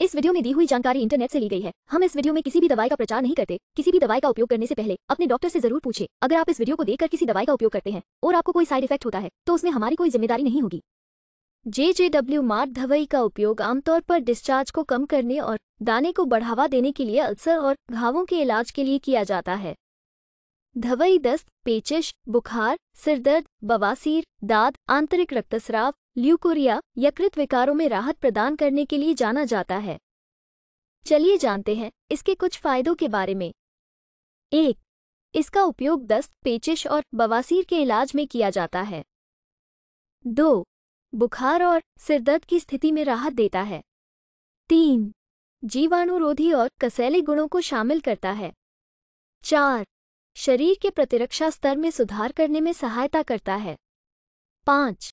इस वीडियो में दी हुई जानकारी इंटरनेट से ली गई है हम इस वीडियो में किसी भी दवाई का प्रचार नहीं करते किसी भी दवाई का उपयोग करने से पहले अपने डॉक्टर से जरूर पूछे अगर आप इस वीडियो को देखकर किसी दवाई का उपयोग करते हैं और आपको कोई साइड इफेक्ट होता है तो उसमें हमारी कोई जिम्मेदारी नहीं होगी जे जे डब्ल्यू मार्ट दवाई का उपयोग आमतौर पर डिस्चार्ज को कम करने और दाने को बढ़ावा देने के लिए अल्सर और घावों के इलाज के लिए किया जाता है धवई दस्त पेचिश बुखार सिरदर्द बवासीर दाद आंतरिक रक्तस्राव ल्यूकोरिया यकृत विकारों में राहत प्रदान करने के लिए जाना जाता है चलिए जानते हैं इसके कुछ फायदों के बारे में एक इसका उपयोग दस्त पेचिश और बवासीर के इलाज में किया जाता है दो बुखार और सिरदर्द की स्थिति में राहत देता है तीन जीवाणुरोधी और कसैले गुणों को शामिल करता है चार शरीर के प्रतिरक्षा स्तर में सुधार करने में सहायता करता है पाँच